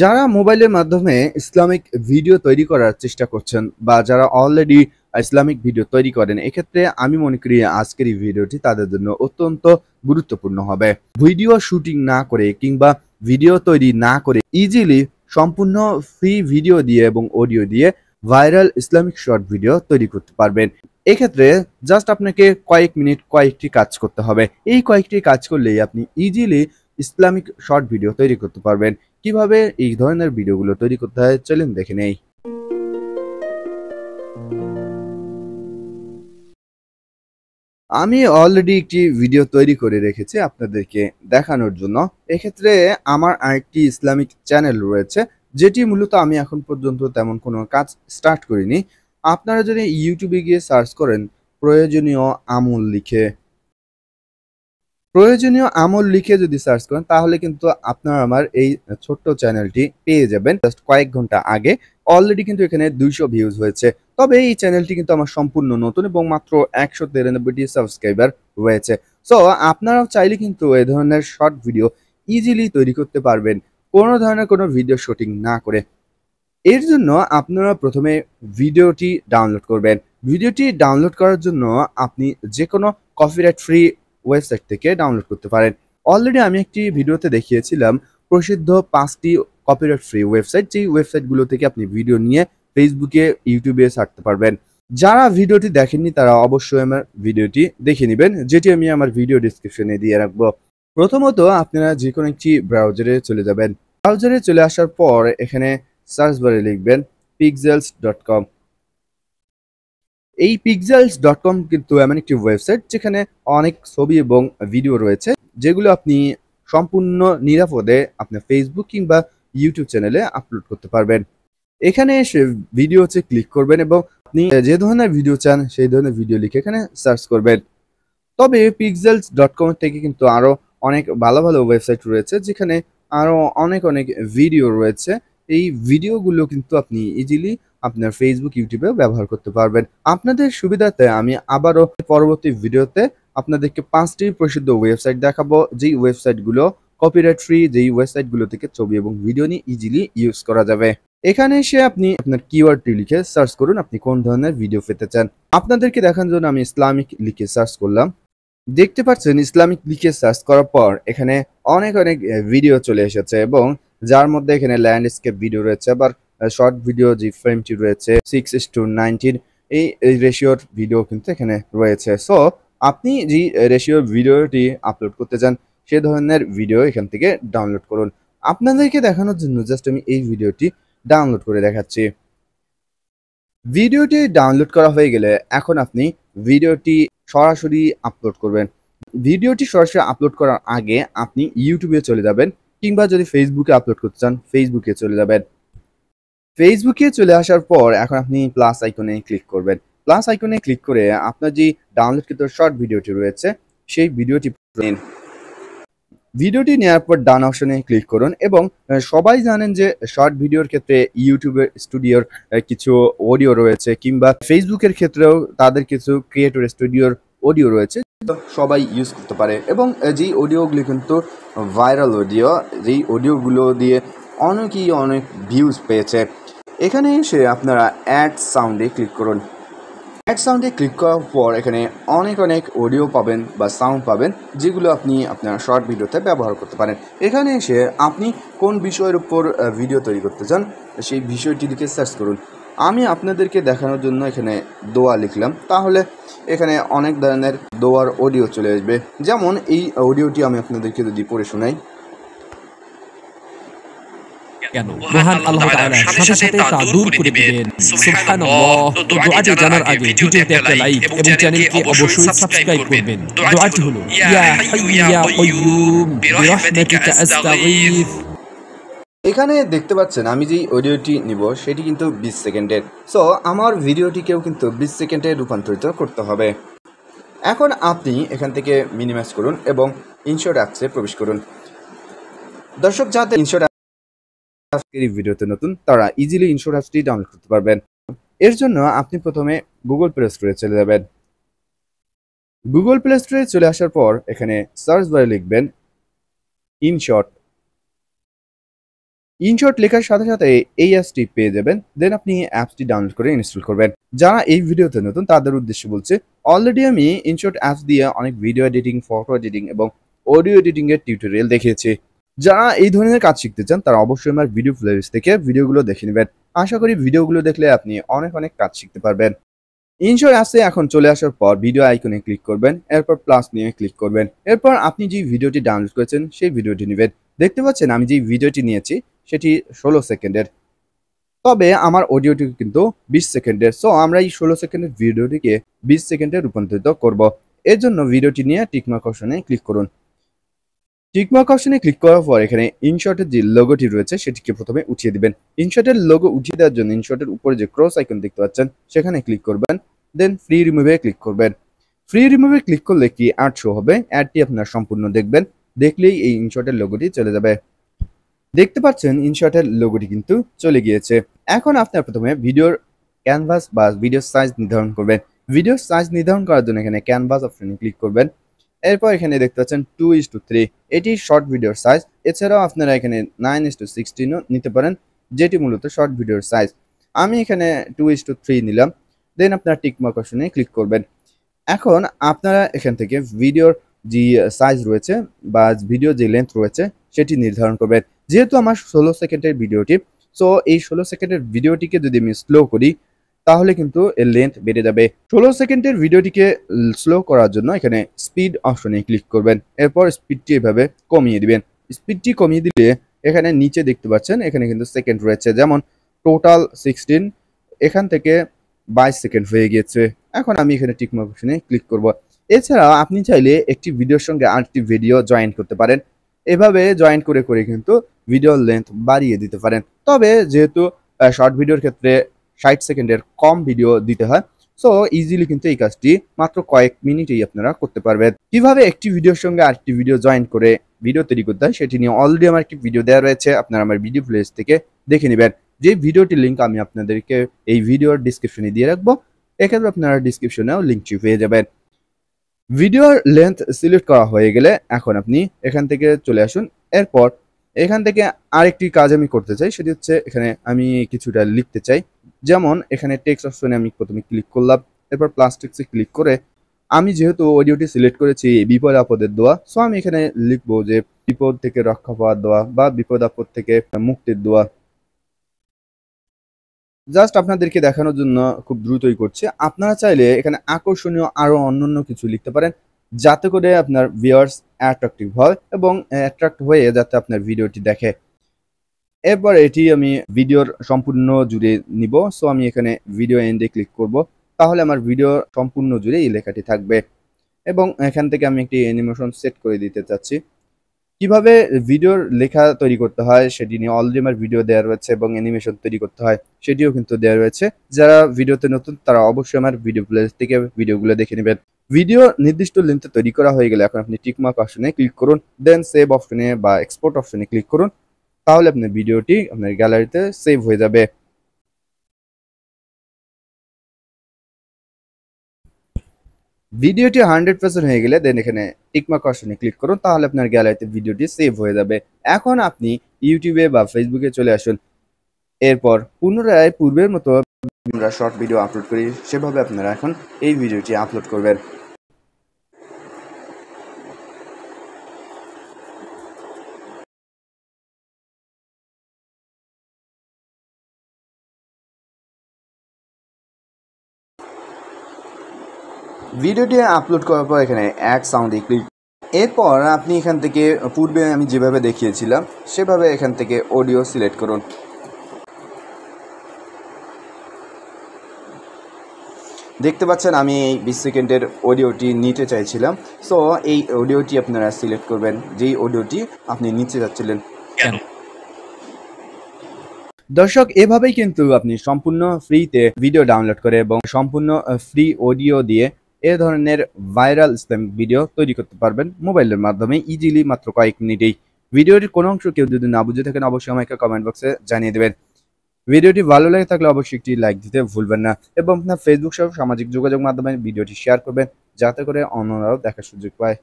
যারা মোবাইলের মাধ্যমে ইসলামিক ভিডিও তৈরি করার চেষ্টা করছেন বা যারা অলরেডি ইসলামিক ভিডিও তৈরি করেন এক্ষেত্রে আমি মনে করি আজকের এই ভিডিওটি তাদের জন্য অত্যন্ত গুরুত্বপূর্ণ হবে ভিডিও শুটিং না করে কিংবা ভিডিও তৈরি না করে ইজিলি সম্পূর্ণ ফ্রি ভিডিও দিয়ে এবং অডিও দিয়ে ভাইরাল ইসলামিক শর্ট ভিডিও তৈরি করতে পারবেন এক্ষেত্রে জাস্ট আপনাকে কয়েক মিনিট কয়েকটি কাজ করতে হবে এই কয়েকটি কাজ করলেই আপনি ইজিলি ইসলামিক শর্ট ভিডিও তৈরি করতে পারবেন কিভাবে এই ধরনের ভিডিওগুলো তৈরি করতে হয় চলেন দেখে নেই আমি অলরেডি একটি ভিডিও তৈরি করে রেখেছি আপনাদেরকে দেখানোর জন্য এক্ষেত্রে আমার আরেকটি ইসলামিক চ্যানেল রয়েছে যেটি মূলত আমি এখন পর্যন্ত তেমন কোনো কাজ স্টার্ট করিনি আপনারা যদি ইউটিউবে গিয়ে সার্চ করেন প্রয়োজনীয় আমল লিখে প্রয়োজনীয় আমল লিখে যদি সার্চ করেন তাহলে কিন্তু আপনার আমার এই ছোট্ট চ্যানেলটি পেয়ে যাবেন জাস্ট কয়েক ঘন্টা আগে অলরেডি কিন্তু এখানে দুইশো ভিউজ হয়েছে তবে এই চ্যানেলটি কিন্তু আমার সম্পূর্ণ নতুন এবং মাত্র একশো তিরানব্বইটি সাবস্ক্রাইবার রয়েছে সো আপনারাও চাইলে কিন্তু এ ধরনের শর্ট ভিডিও ইজিলি তৈরি করতে পারবেন কোনো ধরনের কোনো ভিডিও শুটিং না করে এর জন্য আপনারা প্রথমে ভিডিওটি ডাউনলোড করবেন ভিডিওটি ডাউনলোড করার জন্য আপনি যে কোনো কপিরাইট ফ্রি ওয়েবসাইট থেকে ডাউনলোড করতে পারেন অলরেডি আমি একটি ভিডিওতে দেখিয়েছিলাম প্রসিদ্ধ পাঁচটি কপিরাইট ফ্রি ওয়েবসাইট যেই ওয়েবসাইটগুলো থেকে আপনি ভিডিও নিয়ে ফেসবুকে ইউটিউবে ছাড়তে পারবেন যারা ভিডিওটি দেখেননি তারা অবশ্যই আমার ভিডিওটি দেখে নেবেন যেটি আমি আমার ভিডিও ডিসক্রিপশনে দিয়ে রাখবো প্রথমত আপনারা যে কোনো একটি ব্রাউজারে চলে যাবেন ব্রাউজারে চলে আসার পর এখানে সার্চ বারে লিখবেন পিকজেলস ডট কম এই পিকজেলস ডট কম কিন্তু এমন একটি ওয়েবসাইট যেখানে অনেক ছবি এবং ভিডিও রয়েছে যেগুলো আপনি সম্পূর্ণ নিরাপদে আপনার ফেসবুক কিংবা ইউটিউব চ্যানেলে আপলোড করতে পারবেন এখানে এসে ভিডিও হচ্ছে ক্লিক করবেন এবং আপনি যে ধরনের ভিডিও চান সেই ধরনের ভিডিও লিখে এখানে সার্চ করবেন তবে পিকজেলস ডট কম থেকে কিন্তু আরও অনেক ভালো ভালো ওয়েবসাইট রয়েছে যেখানে আরও অনেক অনেক ভিডিও রয়েছে এই ভিডিওগুলো কিন্তু আপনি ইজিলি আপনার ফেসবুক ইউটিউবেও ব্যবহার করতে পারবেন আপনাদের সুবিধাতে আমি আবারও পরবর্তী ভিডিওতে আপনাদেরকে পাঁচটি প্রসিদ্ধ ওয়েবসাইট দেখাবো যেই ওয়েবসাইটগুলো কপিরাইট ফ্রি যেই ওয়েবসাইটগুলো থেকে ছবি এবং ভিডিও নিয়ে ইজিলি ইউজ করা যাবে এখানে এসে আপনি আপনার কিওয়ার্ডটি লিখে সার্চ করুন আপনি কোন ধরনের ভিডিও পেতে চান আপনাদেরকে দেখার জন্য আমি ইসলামিক লিখে সার্চ করলাম দেখতে পাচ্ছেন ইসলামিক লিখে সার্চ করার পর এখানে অনেক অনেক ভিডিও চলে এসেছে এবং যার মধ্যে এখানে ল্যান্ডস্কেপ ভিডিও রয়েছে আবার শর্ট ভিডিও যে ফ্রেমটি রয়েছে সিক্স ইস টু নাইনটিন এই রেশিওর ভিডিও কিন্তু এখানে রয়েছে সো আপনি যে রেশিওর ভিডিওটি আপলোড করতে চান সে ধরনের ভিডিও এখান থেকে ডাউনলোড করুন আপনাদেরকে দেখানোর জন্য জাস্ট আমি এই ভিডিওটি ডাউনলোড করে দেখাচ্ছি ভিডিওটি ডাউনলোড করা হয়ে গেলে এখন আপনি ভিডিওটি সরাসরি আপলোড করবেন ভিডিওটি সরাসরি আপলোড করার আগে আপনি ইউটিউবে চলে যাবেন কিংবা যদি ফেসবুকে আপলোড করতে চান ফেসবুকে চলে যাবেন ফেসবুকে চলে আসার পর এখন আপনি প্লাস আইকনে ক্লিক করবেন প্লাস আইকনে ক্লিক করে আপনার যে ডাউনলোডকৃত শর্ট ভিডিওটি রয়েছে সেই ভিডিওটি নিন ভিডিওটি নেওয়ার পর ডান অপশনে ক্লিক করুন এবং সবাই জানেন যে শর্ট ভিডিওর ক্ষেত্রে ইউটিউবের স্টুডিওর কিছু অডিও রয়েছে কিংবা ফেসবুকের ক্ষেত্রেও তাদের কিছু ক্রিয়েটর স্টুডিওর অডিও রয়েছে সবাই ইউজ করতে পারে এবং যেই অডিওগুলি কিন্তু ভাইরাল অডিও যেই অডিওগুলো দিয়ে অনেকেই অনেক ভিউজ পেয়েছে এখানে এসে আপনারা অ্যাড সাউন্ডে ক্লিক করুন অ্যাড সাউন্ডে ক্লিক করার পর এখানে অনেক অনেক অডিও পাবেন বা সাউন্ড পাবেন যেগুলো আপনি আপনার শর্ট ভিডিওতে ব্যবহার করতে পারেন এখানে এসে আপনি কোন বিষয়ের উপর ভিডিও তৈরি করতে চান সেই বিষয়টি দিকে সার্চ করুন আমি আপনাদেরকে দেখানোর জন্য এখানে দোয়া লিখলাম তাহলে এখানে অনেক ধরনের দোয়ার অডিও চলে আসবে যেমন এই অডিওটি আমি আপনাদেরকে যদি পড়ে শোনাই কেন মহান আল্লাহ তাআলা সাথে সাথে তা দূর করে দিবেন সুবহানাল্লাহ দোয়াটি জানার আগে লাইক এবং চ্যানেলকে অবশ্যই সাবস্ক্রাইব করবেন দোয়াটি হলো ইয়া হাইয়ু ইয়া বিরহমাতিকা আস্তাগীথ এখানে দেখতে পাচ্ছেন আমি যেই অডিওটি নিব সেটি কিন্তু বিশ সেকেন্ডের সো আমার ভিডিওটিকেও কিন্তু বিশ সেকেন্ডে রূপান্তরিত করতে হবে এখন আপনি এখান থেকে মিনিমাইজ করুন এবং ইনশোর অ্যাপসে প্রবেশ করুন দর্শক যাতে ইনশোর আজকের এই ভিডিওতে নতুন তারা ইজিলি ইন্স্যুরেন্সটি ডাউনলোড করতে পারবেন এর জন্য আপনি প্রথমে গুগল প্লে স্টোরে চলে যাবেন গুগল প্লে স্টোরে চলে আসার পর এখানে সার্চ বারে লিখবেন ইনশর্ট ইনশর্ট লেখার সাথে সাথে এই অ্যাপসটি পেয়ে যাবেন দেন আপনি অ্যাপসটি ডাউনলোড করে ইনস্টল করবেন যারা এই ভিডিওতে নতুন তাদের উদ্দেশ্য বলছে অলরেডি আমি ইনশর্ট অ্যাপস দিয়ে অনেক ভিডিও এডিটিং ফটো এডিটিং এবং অডিও এডিটিং এর টিউটোরিয়াল দেখিয়েছি যারা এই ধরনের কাজ শিখতে চান তারা অবশ্যই আমার ভিডিও প্লেলিস্ট থেকে ভিডিওগুলো দেখে নেবেন আশা করি ভিডিওগুলো দেখলে আপনি অনেক অনেক কাজ শিখতে পারবেন ইন্স্যুরেন্সে এখন চলে আসার পর ভিডিও আইকনে ক্লিক করবেন এরপর প্লাস নিয়ে ক্লিক করবেন এরপর আপনি যে ভিডিওটি ডাউনলোড করেছেন সেই ভিডিওটি নেবেন দেখতে পাচ্ছেন আমি যে ভিডিওটি নিয়েছি সেটি ষোলো সেকেন্ডের তবে আমার অডিওটি কিন্তু বিশ সেকেন্ডের সো আমরা এই ষোলো সেকেন্ডের ভিডিওটিকে বিশ সেকেন্ডে রূপান্তরিত করব এর জন্য ভিডিওটি নিয়ে টিকমাক অপশনে ক্লিক করুন টিকমার্ক অপশনে ক্লিক করার পর এখানে ইনশটের যে লোগোটি রয়েছে সেটিকে প্রথমে উঠিয়ে দিবেন ইনশটের লোগো উঠিয়ে দেওয়ার জন্য ইনশটের উপরে যে ক্রস আইকন দেখতে পাচ্ছেন সেখানে ক্লিক করবেন দেন ফ্রি রিমুভে ক্লিক করবেন ফ্রি রিমুভে ক্লিক করলে কি অ্যাড শো হবে অ্যাডটি আপনার সম্পূর্ণ দেখবেন দেখলেই এই ইনশটের লোগোটি চলে যাবে দেখতে পাচ্ছেন ইনশটের লোগোটি কিন্তু চলে গিয়েছে এখন আপনার প্রথমে ভিডিওর ক্যানভাস বা ভিডিও সাইজ নির্ধারণ করবেন ভিডিও সাইজ নির্ধারণ করার জন্য এখানে ক্যানভাস অপশনে ক্লিক করবেন এরপর এখানে দেখতে পাচ্ছেন টু ইস টু থ্রি এটি শর্ট ভিডিওর সাইজ এছাড়াও আপনারা এখানে নাইন ইস টু সিক্সটিনও নিতে পারেন যেটি মূলত শর্ট ভিডিওর সাইজ আমি এখানে টু ইস টু থ্রি নিলাম দেন আপনারা টিকমার্ক অপশনে ক্লিক করবেন এখন আপনারা এখান থেকে ভিডিওর যে সাইজ রয়েছে বা ভিডিও যে লেন্থ রয়েছে সেটি নির্ধারণ করবেন যেহেতু আমার ষোলো সেকেন্ডের ভিডিওটি সো এই ষোলো সেকেন্ডের ভিডিওটিকে যদি আমি স্লো করি তাহলে কিন্তু এর লেন্থ বেড়ে যাবে ষোলো সেকেন্ডের ভিডিওটিকে স্লো করার জন্য এখানে স্পিড অপশনে ক্লিক করবেন এরপর স্পিডটি এভাবে কমিয়ে দিবেন স্পিডটি কমিয়ে দিলে এখানে নিচে দেখতে পাচ্ছেন এখানে কিন্তু সেকেন্ড রয়েছে যেমন টোটাল সিক্সটিন এখান থেকে বাইশ সেকেন্ড হয়ে গিয়েছে এখন আমি এখানে টিকমার্ক অপশনে ক্লিক করব এছাড়া আপনি চাইলে একটি ভিডিওর সঙ্গে আরেকটি ভিডিও জয়েন করতে পারেন এভাবে জয়েন করে করে কিন্তু ভিডিওর লেন্থ বাড়িয়ে দিতে পারেন তবে যেহেতু শর্ট ভিডিওর ক্ষেত্রে ষাট সেকেন্ডের কম ভিডিও দিতে হয় সো ইজিলি কিন্তু এই কাজটি মাত্র কয়েক মিনিটেই আপনারা করতে পারবেন কিভাবে একটি ভিডিওর সঙ্গে আরেকটি ভিডিও জয়েন করে ভিডিও তৈরি করতে হয় সেটি নিয়ে অলরেডি আমার একটি ভিডিও দেওয়া রয়েছে আপনারা আমার ভিডিও প্লেস থেকে দেখে নেবেন যে ভিডিওটির লিঙ্ক আমি আপনাদেরকে এই ভিডিওর ডিসক্রিপশনে দিয়ে রাখবো এক্ষেত্রে আপনারা ডিসক্রিপশনেও লিঙ্কটি পেয়ে যাবেন ভিডিওর লেন্থ সিলেক্ট করা হয়ে গেলে এখন আপনি এখান থেকে চলে আসুন এরপর এখান থেকে আরেকটি কাজ আমি করতে চাই সেটি হচ্ছে এখানে আমি কিছুটা লিখতে চাই যেমন এখানে টেক্স অপশনে আমি প্রথমে ক্লিক করলাম এরপর প্লাস্টিক্সে ক্লিক করে আমি যেহেতু অডিওটি সিলেক্ট করেছি বিপদ আপদের দোয়া সো আমি এখানে লিখবো যে বিপদ থেকে রক্ষা পাওয়ার দোয়া বা বিপদ আপদ থেকে মুক্তির দোয়া জাস্ট আপনাদেরকে দেখানোর জন্য খুব দ্রুতই করছে আপনারা চাইলে এখানে আকর্ষণীয় আরও অন্যান্য কিছু লিখতে পারেন যাতে করে আপনার ভিওয়ার্স অ্যাট্রাক্টিভ হয় এবং অ্যাট্রাক্ট হয়ে যাতে আপনার ভিডিওটি দেখে এরপর এটি আমি ভিডিওর সম্পূর্ণ জুড়ে নিব সো আমি এখানে ভিডিও এন্ডে ক্লিক করব তাহলে আমার ভিডিও সম্পূর্ণ জুড়ে এই লেখাটি থাকবে এবং এখান থেকে আমি একটি অ্যানিমেশন সেট করে দিতে চাচ্ছি কিভাবে ভিডিওর লেখা তৈরি করতে হয় সেটি নিয়ে অলরেডি আমার ভিডিও দেওয়া রয়েছে এবং অ্যানিমেশন তৈরি করতে হয় সেটিও কিন্তু দেওয়া রয়েছে যারা ভিডিওতে নতুন তারা অবশ্যই আমার ভিডিও প্লেস থেকে ভিডিওগুলো দেখে নেবেন ভিডিও নির্দিষ্ট লিঙ্কে তৈরি করা হয়ে গেলে এখন আপনি টিকমার্ক অপশনে ক্লিক করুন দেন সেভ অপশনে বা এক্সপোর্ট অপশনে ক্লিক করুন তাহলে আপনার ভিডিওটি আপনার গ্যালারিতে সেভ হয়ে যাবে ভিডিওটি হান্ড্রেড পার্সেন্ট হয়ে গেলে দেন এখানে টিকমা অপশনে ক্লিক করুন তাহলে আপনার গ্যালারিতে ভিডিওটি সেভ হয়ে যাবে এখন আপনি ইউটিউবে বা ফেসবুকে চলে আসুন এরপর পুনরায় পূর্বের মতো আমরা শর্ট ভিডিও আপলোড করি সেভাবে আপনারা এখন এই ভিডিওটি আপলোড করবেন ভিডিওটি আপলোড করার পর এখানে এক সাউন্ডে ক্লিক এরপর আপনি এখান থেকে পূর্বে আমি যেভাবে দেখিয়েছিলাম সেভাবে এখান থেকে অডিও সিলেক্ট করুন দেখতে পাচ্ছেন আমি এই বিশ সেকেন্ডের অডিওটি নিতে চাইছিলাম সো এই অডিওটি আপনারা সিলেক্ট করবেন যেই অডিওটি আপনি নিচে যাচ্ছিলেন দর্শক এভাবেই কিন্তু আপনি সম্পূর্ণ ফ্রিতে ভিডিও ডাউনলোড করে এবং সম্পূর্ণ ফ্রি অডিও দিয়ে এ ধরনের ভাইরাল ইসলাম ভিডিও তৈরি করতে পারবেন মোবাইলের মাধ্যমে ইজিলি মাত্র কয়েক মিনিটেই ভিডিওটির কোনো অংশ কেউ যদি না বুঝে থাকেন অবশ্যই আমাকে কমেন্ট বক্সে জানিয়ে দেবেন ভিডিওটি ভালো লাগে থাকলে অবশ্যই একটি লাইক দিতে ভুলবেন না এবং আপনার ফেসবুক সহ সামাজিক যোগাযোগ মাধ্যমে ভিডিওটি শেয়ার করবেন যাতে করে অন্যরাও দেখার সুযোগ পায়